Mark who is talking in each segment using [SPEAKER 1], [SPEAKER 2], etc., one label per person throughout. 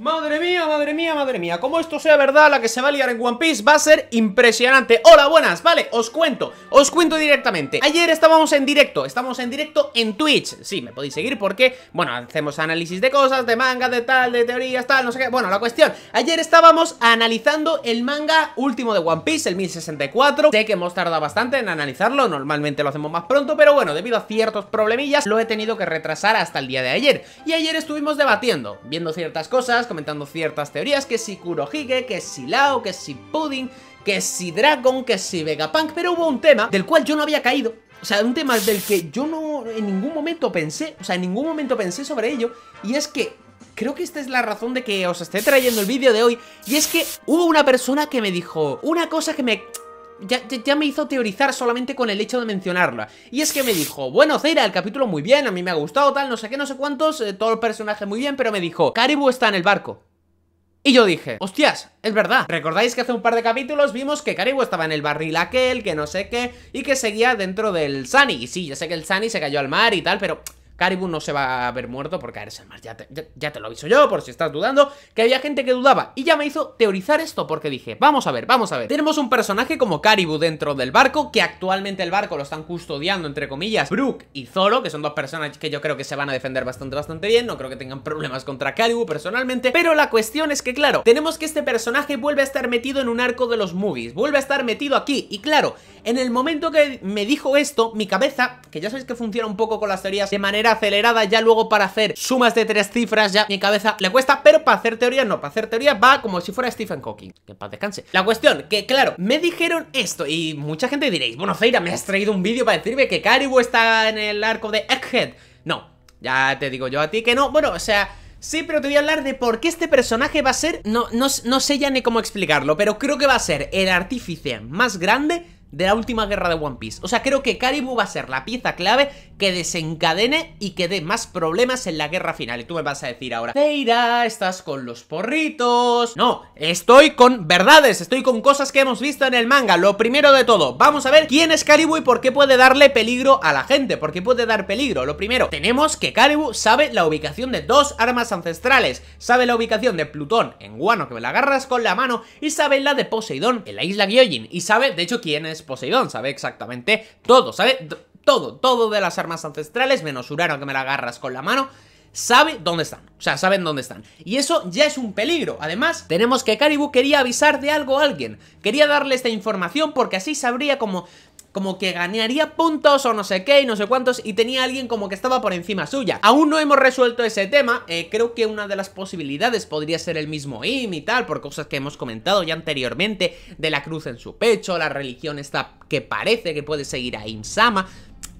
[SPEAKER 1] Madre mía, madre mía, madre mía Como esto sea verdad, la que se va a liar en One Piece Va a ser impresionante Hola, buenas, vale, os cuento, os cuento directamente Ayer estábamos en directo, estamos en directo en Twitch Sí, me podéis seguir porque Bueno, hacemos análisis de cosas, de manga, de tal De teorías, tal, no sé qué, bueno, la cuestión Ayer estábamos analizando el manga Último de One Piece, el 1064 Sé que hemos tardado bastante en analizarlo Normalmente lo hacemos más pronto, pero bueno, debido a ciertos problemillas Lo he tenido que retrasar hasta el día de ayer Y ayer estuvimos debatiendo, viendo ciertas cosas comentando ciertas teorías, que si Kurohige, que si Lao, que si Pudding, que si Dragon, que si Vegapunk, pero hubo un tema del cual yo no había caído, o sea, un tema del que yo no en ningún momento pensé, o sea, en ningún momento pensé sobre ello, y es que creo que esta es la razón de que os esté trayendo el vídeo de hoy, y es que hubo una persona que me dijo una cosa que me ya, me hizo teorizar solamente con el hecho de mencionarla. Y es que me dijo, bueno, Zeira, el capítulo muy bien, a mí me ha gustado, tal, no sé qué, no sé cuántos, eh, todo el personaje muy bien, pero me dijo, Caribou está en el barco. Y yo dije, hostias, es verdad. ¿Recordáis que hace un par de capítulos vimos que Caribou estaba en el barril aquel, que no sé qué, y que seguía dentro del Sunny? Y sí, ya sé que el Sunny se cayó al mar y tal, pero Caribou no se va a haber muerto por caerse al mar. Ya te, ya, te lo aviso yo, por si estás dudando, que había gente que dudaba. Y ya me hizo teorizar esto porque dije, vamos a ver, vamos a ver. Tenemos un personaje como Caribou dentro del barco, que actualmente el barco lo están custodiando, entre comillas, Brook y Zoro, que son dos personajes que yo creo que se van a defender bastante, bastante bien. No creo que tengan problemas contra Caribou personalmente. Pero la cuestión es que, claro, tenemos que este personaje vuelve a estar metido en un arco de los movies. Vuelve a estar metido aquí. Y claro, en el momento que me dijo esto, mi cabeza, que ya sabéis que funciona un poco con las teorías de manera acelerada ya luego para hacer sumas de tres cifras ya mi cabeza le cuesta, pero para hacer teoría no, para hacer teoría va como si fuera Stephen Hawking, que paz descanse. La cuestión, que claro, me dijeron esto y mucha gente diréis, bueno Feira, me has traído un vídeo para decirme que Caribou está en el arco de Egghead. No, ya te digo yo a ti que no, bueno, o sea... Sí, pero te voy a hablar de por qué este personaje va a ser... No, no, no sé ya ni cómo explicarlo, pero creo que va a ser el artífice más grande de la última guerra de One Piece. O sea, creo que Caribou va a ser la pieza clave que desencadene y que dé más problemas en la guerra final. Y tú me vas a decir ahora, Teira, estás con los porritos... No, estoy con verdades, estoy con cosas que hemos visto en el manga. Lo primero de todo, vamos a ver quién es Caribou y por qué puede darle peligro a la gente, por qué puede dar peligro. Lo primero, tenemos que Caribou sabe la ubicación de dos armas ancestrales, sabe la ubicación de Plutón en Guano, que me la agarras con la mano, y sabe la de Poseidón en la isla Gyojin, y sabe, de hecho, quién es Poseidón, sabe exactamente todo, sabe todo, todo de las armas ancestrales, menos Urano que me la agarras con la mano, sabe dónde están, o sea, saben dónde están. Y eso ya es un peligro. Además, tenemos que Caribou quería avisar de algo a alguien, quería darle esta información porque así sabría como como que ganaría puntos o no sé qué y no sé cuántos y tenía alguien como que estaba por encima suya. Aún no hemos resuelto ese tema, eh, creo que una de las posibilidades podría ser el mismo IM y tal, por cosas que hemos comentado ya anteriormente, de la cruz en su pecho, la religión está que parece que puede seguir a Im-sama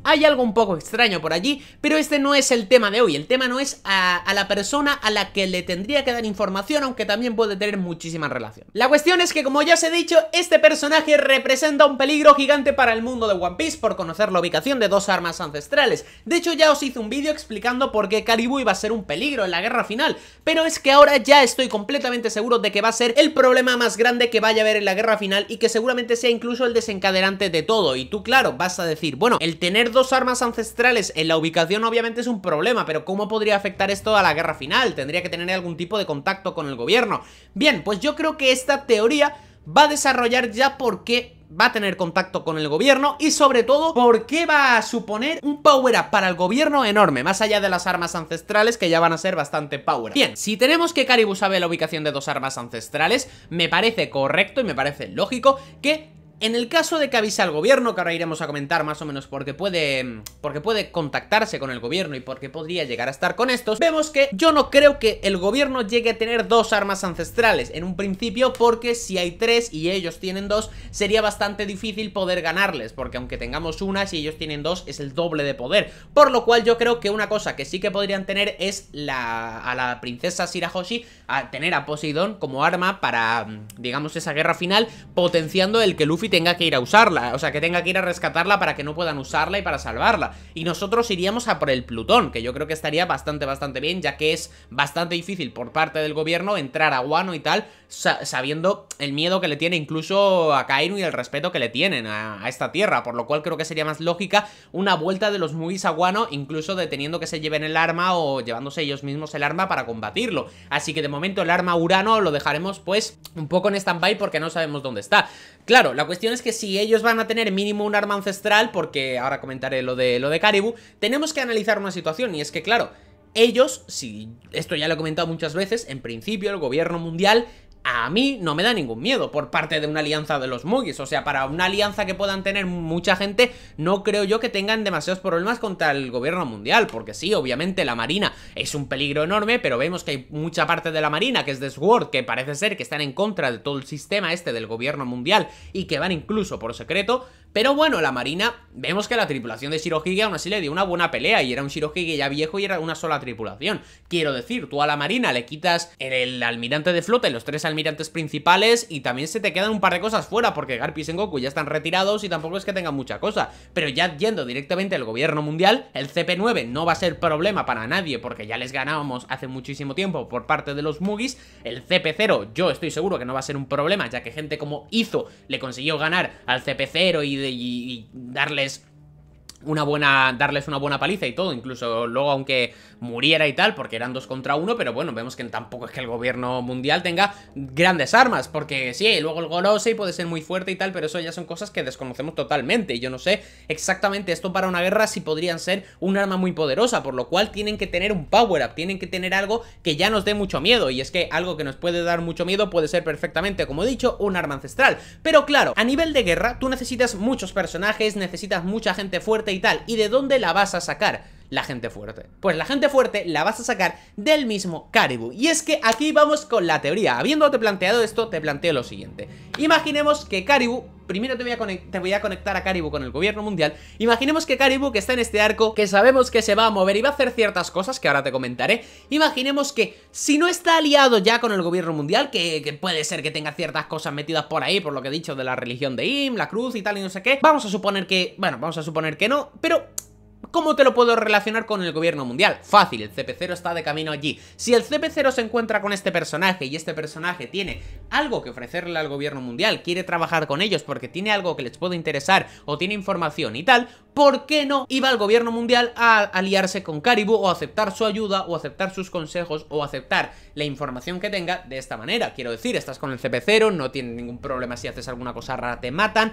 [SPEAKER 1] hay algo un poco extraño por allí, pero este no es el tema de hoy. El tema no es a, la persona a la que le tendría que dar información, aunque también puede tener muchísima relación. La cuestión es que, como ya os he dicho, este personaje representa un peligro gigante para el mundo de One Piece por conocer la ubicación de dos armas ancestrales. De hecho, ya os hice un vídeo explicando por qué Caribou iba a ser un peligro en la guerra final, pero es que ahora ya estoy completamente seguro de que va a ser el problema más grande que vaya a haber en la guerra final y que seguramente sea incluso el desencadenante de todo. Y tú, claro, vas a decir, bueno, el tener dos armas ancestrales en la ubicación obviamente es un problema, pero ¿cómo podría afectar esto a la guerra final? Tendría que tener algún tipo de contacto con el gobierno. Bien, pues yo creo que esta teoría va a desarrollar ya por qué va a tener contacto con el gobierno y sobre todo por qué va a suponer un power up para el gobierno enorme, más allá de las armas ancestrales que ya van a ser bastante power Bien, si tenemos que Caribou sabe la ubicación de dos armas ancestrales, me parece correcto y me parece lógico que en el caso de que avise al gobierno, que ahora iremos a comentar más o menos porque puede, porque puede contactarse con el gobierno y porque podría llegar a estar con estos, vemos que yo no creo que el gobierno llegue a tener dos armas ancestrales en un principio porque si hay tres y ellos tienen dos, sería bastante difícil poder ganarles, porque aunque tengamos una, y ellos tienen dos, es el doble de poder. Por lo cual yo creo que una cosa que sí que podrían tener es la, a la princesa Shirahoshi, a tener a Poseidón como arma para, digamos, esa guerra final, potenciando el que Luffy tenga que ir a usarla, o sea, que tenga que ir a rescatarla para que no puedan usarla y para salvarla. Y nosotros iríamos a por el Plutón, que yo creo que estaría bastante, bastante bien, ya que es bastante difícil por parte del gobierno entrar a Guano y tal, sabiendo el miedo que le tiene incluso a Kainu y el respeto que le tienen a, esta tierra, por lo cual creo que sería más lógica una vuelta de los Muis a Guano, incluso deteniendo que se lleven el arma o llevándose ellos mismos el arma para combatirlo. Así que de momento el arma Urano lo dejaremos pues un poco en stand-by porque no sabemos dónde está. Claro, la cuestión cuestión es que si ellos van a tener mínimo un arma ancestral, porque ahora comentaré lo de, lo de Caribou, tenemos que analizar una situación, y es que claro, ellos, si esto ya lo he comentado muchas veces, en principio el gobierno mundial a mí no me da ningún miedo por parte de una alianza de los muggies, O sea, para una alianza que puedan tener mucha gente, no creo yo que tengan demasiados problemas contra el gobierno mundial. Porque sí, obviamente la Marina es un peligro enorme, pero vemos que hay mucha parte de la Marina, que es de SWORD, que parece ser que están en contra de todo el sistema este del gobierno mundial y que van incluso por secreto. Pero bueno, la marina, vemos que la tripulación de Shirohige aún así le dio una buena pelea y era un Shirohige ya viejo y era una sola tripulación. Quiero decir, tú a la marina le quitas el, almirante de flota y los tres almirantes principales y también se te quedan un par de cosas fuera porque Garp y Goku ya están retirados y tampoco es que tengan mucha cosa. Pero ya yendo directamente al gobierno mundial, el CP9 no va a ser problema para nadie porque ya les ganábamos hace muchísimo tiempo por parte de los Mugis. El CP0 yo estoy seguro que no va a ser un problema ya que gente como Izo le consiguió ganar al CP0 y y, y darles una buena, darles una buena paliza y todo, incluso luego aunque muriera y tal, porque eran dos contra uno, pero bueno, vemos que tampoco es que el gobierno mundial tenga grandes armas, porque sí, luego el y puede ser muy fuerte y tal, pero eso ya son cosas que desconocemos totalmente, y yo no sé exactamente esto para una guerra si podrían ser un arma muy poderosa, por lo cual tienen que tener un power-up, tienen que tener algo que ya nos dé mucho miedo, y es que algo que nos puede dar mucho miedo puede ser perfectamente, como he dicho, un arma ancestral, pero claro, a nivel de guerra, tú necesitas muchos personajes, necesitas mucha gente fuerte, y tal. ¿Y de dónde la vas a sacar? la gente fuerte. Pues la gente fuerte la vas a sacar del mismo Caribú Y es que aquí vamos con la teoría. Habiéndote planteado esto, te planteo lo siguiente. Imaginemos que Caribú primero te voy, a te voy, a conectar a Karibu con el gobierno mundial. Imaginemos que Karibu, que está en este arco, que sabemos que se va a mover y va a hacer ciertas cosas que ahora te comentaré. Imaginemos que si no está aliado ya con el gobierno mundial, que, que, puede ser que tenga ciertas cosas metidas por ahí, por lo que he dicho de la religión de Im, la cruz y tal y no sé qué. Vamos a suponer que, bueno, vamos a suponer que no, pero ¿Cómo te lo puedo relacionar con el gobierno mundial? Fácil, el CP0 está de camino allí. Si el CP0 se encuentra con este personaje y este personaje tiene algo que ofrecerle al gobierno mundial, quiere trabajar con ellos porque tiene algo que les puede interesar o tiene información y tal, ¿por qué no iba el gobierno mundial a aliarse con Caribou o aceptar su ayuda o aceptar sus consejos o aceptar la información que tenga de esta manera? Quiero decir, estás con el CP0, no tiene ningún problema si haces alguna cosa rara, te matan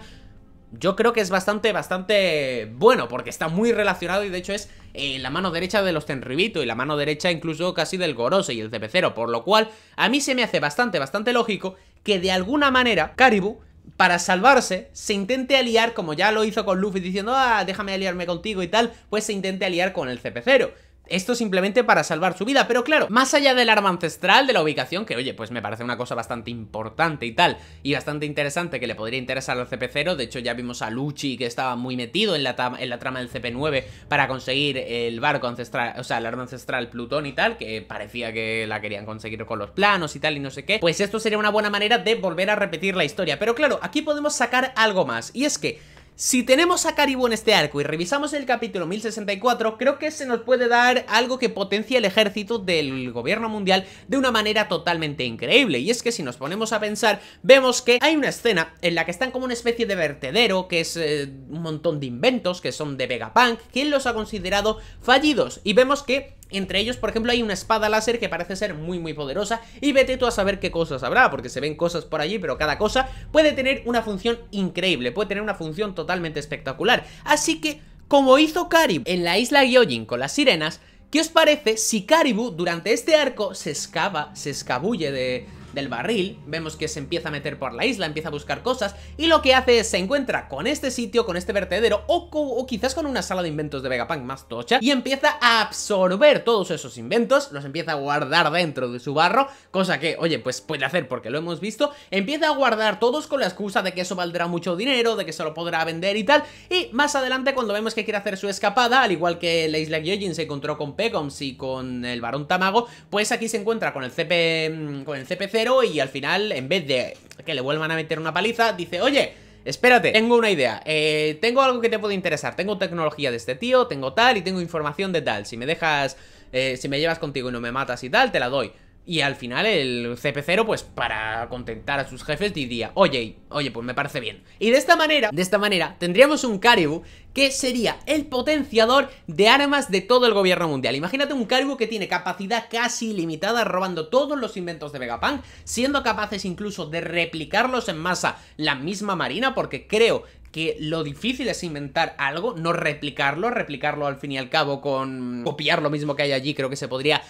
[SPEAKER 1] yo creo que es bastante, bastante bueno, porque está muy relacionado y de hecho es eh, la mano derecha de los Tenribito y la mano derecha incluso casi del Gorose y el Cepecero, por lo cual a mí se me hace bastante, bastante lógico que de alguna manera Caribou para salvarse, se intente aliar, como ya lo hizo con Luffy diciendo, ah, déjame aliarme contigo y tal, pues se intente aliar con el Cepecero. Esto simplemente para salvar su vida, pero claro, más allá del arma ancestral, de la ubicación, que oye, pues me parece una cosa bastante importante y tal, y bastante interesante que le podría interesar al CP0, de hecho ya vimos a Luchi que estaba muy metido en la, en la trama del CP9 para conseguir el barco ancestral, o sea, el arma ancestral Plutón y tal, que parecía que la querían conseguir con los planos y tal y no sé qué, pues esto sería una buena manera de volver a repetir la historia, pero claro, aquí podemos sacar algo más, y es que si tenemos a Caribou en este arco y revisamos el capítulo 1064, creo que se nos puede dar algo que potencia el ejército del gobierno mundial de una manera totalmente increíble. Y es que si nos ponemos a pensar, vemos que hay una escena en la que están como una especie de vertedero, que es eh, un montón de inventos que son de Vegapunk, quien los ha considerado fallidos. Y vemos que entre ellos, por ejemplo, hay una espada láser que parece ser muy muy poderosa y vete tú a saber qué cosas habrá, porque se ven cosas por allí, pero cada cosa puede tener una función increíble, puede tener una función totalmente espectacular. Así que, como hizo Carib en la isla Gyojin con las sirenas, ¿Qué os parece si Karibu durante este arco se escava, se escabulle de, del barril, vemos que se empieza a meter por la isla, empieza a buscar cosas y lo que hace es se encuentra con este sitio, con este vertedero o, quizás con una sala de inventos de Vegapunk más tocha y empieza a absorber todos esos inventos, los empieza a guardar dentro de su barro, cosa que, oye, pues puede hacer porque lo hemos visto, empieza a guardar todos con la excusa de que eso valdrá mucho dinero, de que se lo podrá vender y tal, y más adelante cuando vemos que quiere hacer su escapada, al igual que la isla Gyojin se encontró con Pegoms y con el Barón Tamago, pues aquí se encuentra con el, CP, con el CPC y al final, en vez de que le vuelvan a meter una paliza, dice, oye, espérate, tengo una idea, eh, tengo algo que te puede interesar, tengo tecnología de este tío, tengo tal y tengo información de tal, si me dejas, eh, si me llevas contigo y no me matas y tal, te la doy. Y al final el CP0, pues para contentar a sus jefes, diría, oye, oye, pues me parece bien. Y de esta manera, de esta manera, tendríamos un Karibu que sería el potenciador de armas de todo el gobierno mundial. Imagínate un Karibu que tiene capacidad casi ilimitada robando todos los inventos de Vegapunk, siendo capaces incluso de replicarlos en masa la misma Marina, porque creo que lo difícil es inventar algo, no replicarlo, replicarlo al fin y al cabo con copiar lo mismo que hay allí, creo que se podría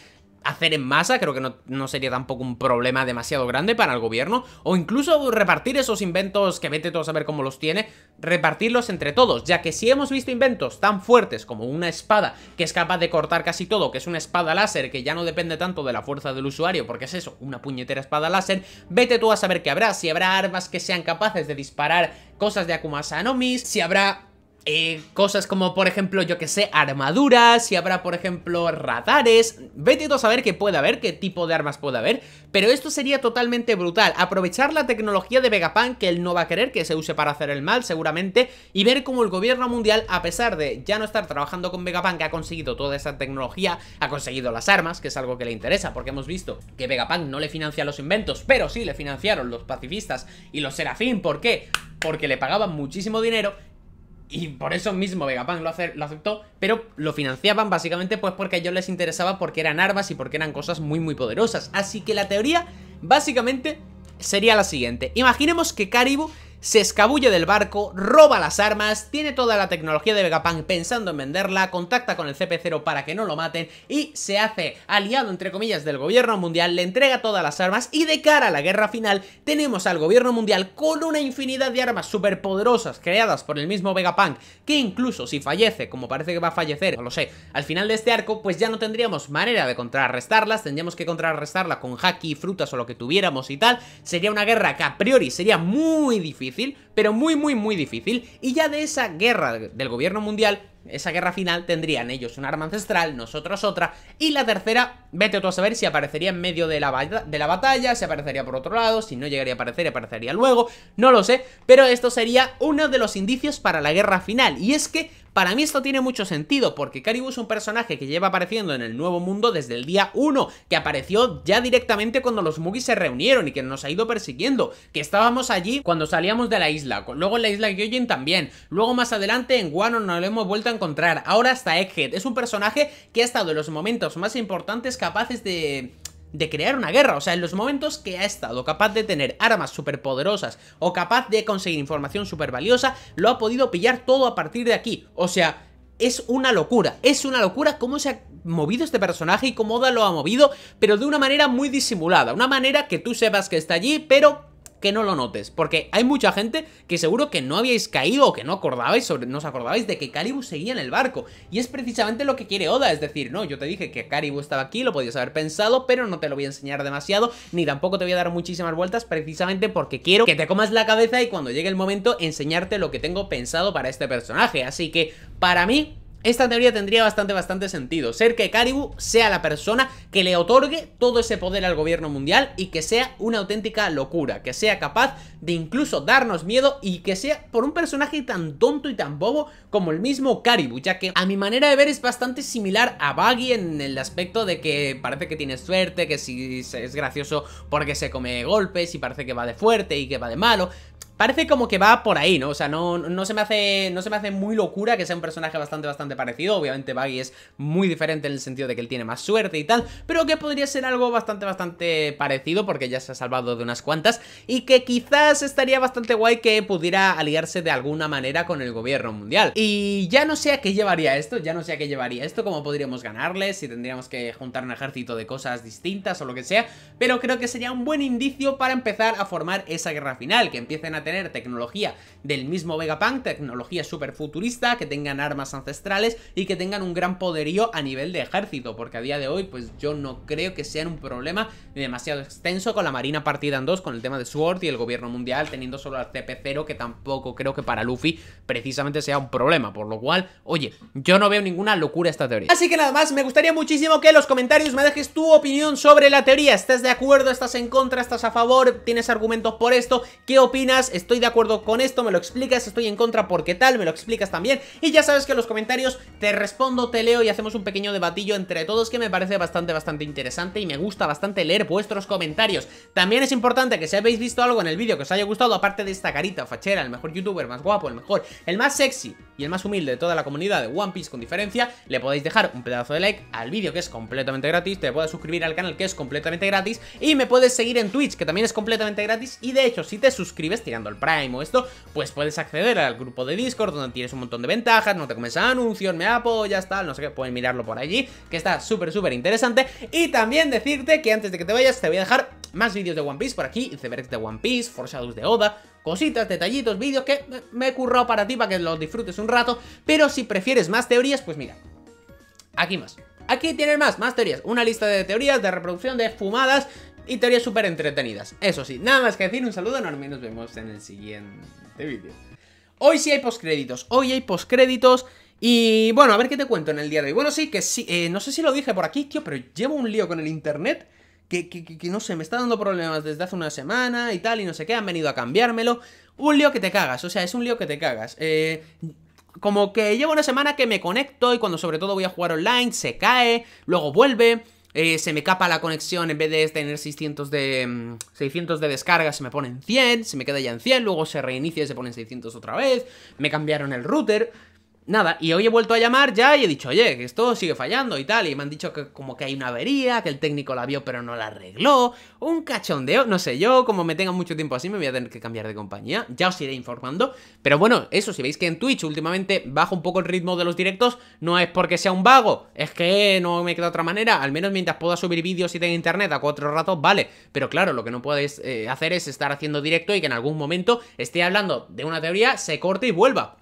[SPEAKER 1] hacer en masa, creo que no, sería tampoco un problema demasiado grande para el gobierno, o incluso repartir esos inventos que vete tú a saber cómo los tiene, repartirlos entre todos, ya que si hemos visto inventos tan fuertes como una espada que es capaz de cortar casi todo, que es una espada láser que ya no depende tanto de la fuerza del usuario, porque es eso, una puñetera espada láser, vete tú a saber qué habrá, si habrá armas que sean capaces de disparar cosas de Akuma si habrá eh, cosas como, por ejemplo, yo que sé, armaduras, si habrá, por ejemplo, radares. Vete a saber qué puede haber, qué tipo de armas puede haber. Pero esto sería totalmente brutal. Aprovechar la tecnología de Vegapunk, que él no va a querer que se use para hacer el mal, seguramente. Y ver cómo el gobierno mundial, a pesar de ya no estar trabajando con Vegapunk, ha conseguido toda esa tecnología, ha conseguido las armas, que es algo que le interesa, porque hemos visto que Vegapunk no le financia los inventos, pero sí le financiaron los pacifistas y los Serafín. ¿Por qué? Porque le pagaban muchísimo dinero y por eso mismo Vegapunk lo, aceptó, pero lo financiaban básicamente pues porque a ellos les interesaba porque eran armas y porque eran cosas muy muy poderosas. Así que la teoría básicamente sería la siguiente. Imaginemos que Caribou se escabulle del barco, roba las armas, tiene toda la tecnología de Vegapunk pensando en venderla, contacta con el CP0 para que no lo maten y se hace aliado entre comillas del gobierno mundial, le entrega todas las armas y de cara a la guerra final tenemos al gobierno mundial con una infinidad de armas superpoderosas creadas por el mismo Vegapunk que incluso si fallece, como parece que va a fallecer, no lo sé, al final de este arco pues ya no tendríamos manera de contrarrestarlas, tendríamos que contrarrestarla con haki, frutas o lo que tuviéramos y tal, sería una guerra que a priori sería muy difícil pero muy, muy, muy difícil. Y ya de esa guerra del gobierno mundial, esa guerra final, tendrían ellos un arma ancestral, nosotros otra. Y la tercera, vete tú a saber si aparecería en medio de la, de la batalla, si aparecería por otro lado, si no llegaría a aparecer, aparecería luego, no lo sé. Pero esto sería uno de los indicios para la guerra final. Y es que para mí esto tiene mucho sentido, porque Caribou es un personaje que lleva apareciendo en el nuevo mundo desde el día 1, que apareció ya directamente cuando los Mugis se reunieron y que nos ha ido persiguiendo, que estábamos allí cuando salíamos de la isla, luego en la isla Gyojin también, luego más adelante en Wano nos lo hemos vuelto a encontrar, ahora hasta Egghead, es un personaje que ha estado en los momentos más importantes capaces de de crear una guerra. O sea, en los momentos que ha estado capaz de tener armas superpoderosas o capaz de conseguir información súper valiosa, lo ha podido pillar todo a partir de aquí. O sea, es una locura, es una locura cómo se ha movido este personaje y cómo Oda lo ha movido, pero de una manera muy disimulada, una manera que tú sepas que está allí, pero que no lo notes, porque hay mucha gente que seguro que no habíais caído o que no acordabais sobre, no os acordabais de que Caribou seguía en el barco, y es precisamente lo que quiere Oda, es decir, no, yo te dije que Caribou estaba aquí, lo podías haber pensado, pero no te lo voy a enseñar demasiado, ni tampoco te voy a dar muchísimas vueltas precisamente porque quiero que te comas la cabeza y cuando llegue el momento enseñarte lo que tengo pensado para este personaje, así que para mí esta teoría tendría bastante, bastante sentido. Ser que Caribou sea la persona que le otorgue todo ese poder al gobierno mundial y que sea una auténtica locura, que sea capaz de incluso darnos miedo y que sea por un personaje tan tonto y tan bobo como el mismo Caribou, ya que a mi manera de ver es bastante similar a Baggy en el aspecto de que parece que tiene suerte, que si es gracioso porque se come golpes y parece que va de fuerte y que va de malo, Parece como que va por ahí, ¿no? O sea, no, no, se me hace, no se me hace muy locura que sea un personaje bastante, bastante parecido. Obviamente Baggy es muy diferente en el sentido de que él tiene más suerte y tal, pero que podría ser algo bastante, bastante parecido porque ya se ha salvado de unas cuantas y que quizás estaría bastante guay que pudiera aliarse de alguna manera con el gobierno mundial. Y ya no sé a qué llevaría esto, ya no sé a qué llevaría esto, cómo podríamos ganarle, si tendríamos que juntar un ejército de cosas distintas o lo que sea, pero creo que sería un buen indicio para empezar a formar esa guerra final, que empiecen a tener tecnología del mismo Vegapunk, tecnología súper futurista, que tengan armas ancestrales y que tengan un gran poderío a nivel de ejército, porque a día de hoy pues yo no creo que sea un problema demasiado extenso con la Marina partida en dos, con el tema de Sword y el gobierno mundial, teniendo solo al CP0 que tampoco creo que para Luffy precisamente sea un problema, por lo cual, oye, yo no veo ninguna locura esta teoría. Así que nada más, me gustaría muchísimo que en los comentarios me dejes tu opinión sobre la teoría, ¿estás de acuerdo? ¿Estás en contra? ¿Estás a favor? ¿Tienes argumentos por esto? ¿Qué opinas? estoy de acuerdo con esto, me lo explicas, estoy en contra porque tal, me lo explicas también. Y ya sabes que en los comentarios te respondo, te leo y hacemos un pequeño debatillo entre todos que me parece bastante, bastante interesante y me gusta bastante leer vuestros comentarios. También es importante que si habéis visto algo en el vídeo que os haya gustado, aparte de esta carita fachera, el mejor youtuber, más guapo, el mejor, el más sexy y el más humilde de toda la comunidad de One Piece con diferencia, le podéis dejar un pedazo de like al vídeo que es completamente gratis, te puedes suscribir al canal que es completamente gratis y me puedes seguir en Twitch que también es completamente gratis y de hecho si te suscribes tirando el Prime o esto, pues puedes acceder al grupo de Discord donde tienes un montón de ventajas, no te comes anuncios, me apoyas, tal, no sé qué, pueden mirarlo por allí, que está súper, súper interesante. Y también decirte que antes de que te vayas, te voy a dejar más vídeos de One Piece por aquí, icebergs de One Piece, shadows de Oda, cositas, detallitos, vídeos que me he currado para ti para que los disfrutes un rato, pero si prefieres más teorías, pues mira, aquí más. Aquí tienes más, más teorías, una lista de teorías de reproducción de fumadas y teorías súper entretenidas. Eso sí, nada más que decir, un saludo enorme y nos vemos en el siguiente vídeo. Hoy sí hay postcréditos, hoy hay postcréditos y bueno, a ver qué te cuento en el día de hoy. Bueno, sí, que sí, eh, no sé si lo dije por aquí, tío, pero llevo un lío con el internet. Que, no sé, me está dando problemas desde hace una semana y tal, y no sé qué, han venido a cambiármelo. Un lío que te cagas, o sea, es un lío que te cagas. Eh, como que llevo una semana que me conecto y cuando sobre todo voy a jugar online se cae, luego vuelve. Eh, se me capa la conexión, en vez de tener 600 de, 600 mm, de descarga, se me pone en 100, se me queda ya en 100, luego se reinicia y se en 600 otra vez, me cambiaron el router, Nada, y hoy he vuelto a llamar ya y he dicho, oye, que esto sigue fallando y tal, y me han dicho que como que hay una avería, que el técnico la vio pero no la arregló, un cachondeo, no sé, yo como me tenga mucho tiempo así me voy a tener que cambiar de compañía, ya os iré informando, pero bueno, eso, si veis que en Twitch últimamente bajo un poco el ritmo de los directos, no es porque sea un vago, es que no me queda otra manera, al menos mientras pueda subir vídeos y tenga internet a cuatro ratos, vale, pero claro, lo que no puedes eh, hacer es estar haciendo directo y que en algún momento esté hablando de una teoría, se corte y vuelva,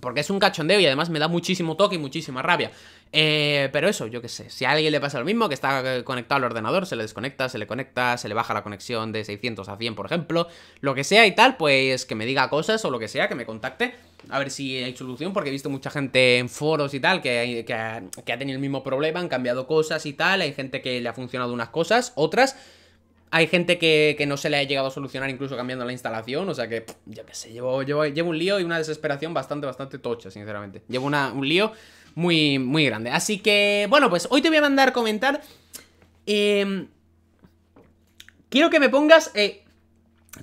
[SPEAKER 1] porque es un cachondeo y además me da muchísimo toque y muchísima rabia. Eh, pero eso, yo qué sé. Si a alguien le pasa lo mismo, que está eh, conectado al ordenador, se le desconecta, se le conecta, se le baja la conexión de 600 a 100, por ejemplo, lo que sea y tal, pues que me diga cosas o lo que sea, que me contacte. A ver si hay solución, porque he visto mucha gente en foros y tal que, que, que ha tenido el mismo problema, han cambiado cosas y tal. Hay gente que le ha funcionado unas cosas, otras hay gente que, no se le ha llegado a solucionar incluso cambiando la instalación, o sea que, yo qué sé, llevo, llevo, un lío y una desesperación bastante, bastante tocha, sinceramente. Llevo un lío muy, muy grande. Así que, bueno, pues hoy te voy a mandar comentar... Eh, quiero que me pongas... Eh,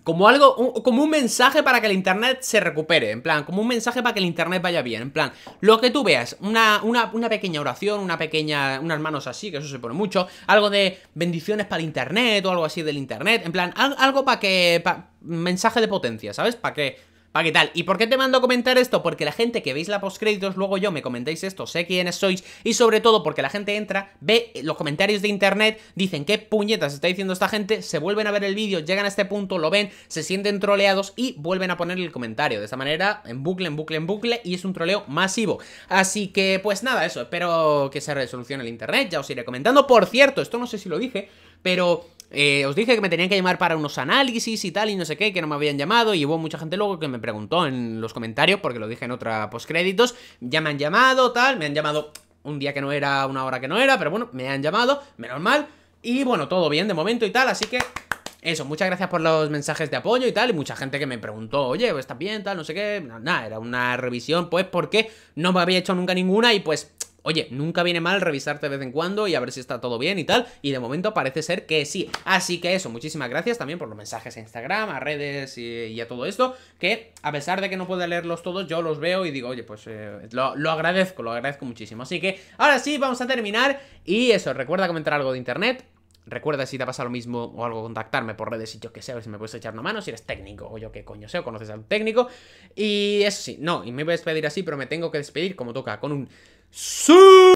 [SPEAKER 1] como algo, como un mensaje para que el internet se recupere, en plan, como un mensaje para que el internet vaya bien, en plan, lo que tú veas, una, pequeña oración, una pequeña, unas manos así, que eso se pone mucho, algo de bendiciones para el internet o algo así del internet, en plan, algo para que, mensaje de potencia, ¿sabes? Para que Pa' qué tal. ¿Y por qué te mando a comentar esto? Porque la gente que veis la postcréditos, luego yo me comentáis esto, sé quiénes sois, y sobre todo porque la gente entra, ve los comentarios de internet, dicen qué puñetas está diciendo esta gente, se vuelven a ver el vídeo, llegan a este punto, lo ven, se sienten troleados y vuelven a poner el comentario. De esta manera, en bucle, en bucle, en bucle, y es un troleo masivo. Así que, pues nada, eso, espero que se resolucione el internet, ya os iré comentando. Por cierto, esto no sé si lo dije, pero... Eh, os dije que me tenían que llamar para unos análisis y tal, y no sé qué, que no me habían llamado. Y hubo mucha gente luego que me preguntó en los comentarios, porque lo dije en otra postcréditos. Ya me han llamado, tal, me han llamado un día que no era, una hora que no era, pero bueno, me han llamado, menos mal. Y bueno, todo bien de momento y tal, así que eso, muchas gracias por los mensajes de apoyo y tal, y mucha gente que me preguntó, oye, ¿estás bien? Tal, no sé qué. Nada, era una revisión, pues, porque no me había hecho nunca ninguna y pues Oye, nunca viene mal revisarte de vez en cuando y a ver si está todo bien y tal. Y de momento parece ser que sí. Así que eso, muchísimas gracias también por los mensajes a Instagram, a redes y, a todo esto. Que a pesar de que no pueda leerlos todos, yo los veo y digo, oye, pues eh, lo, agradezco, lo agradezco muchísimo. Así que ahora sí, vamos a terminar. Y eso, recuerda comentar algo de internet. Recuerda si te pasa lo mismo o algo, contactarme por redes y yo que sé, a ver si me puedes echar una mano, si eres técnico o yo qué coño sé o conoces a un técnico. Y eso sí, no, y me voy a despedir así, pero me tengo que despedir como toca, con un... See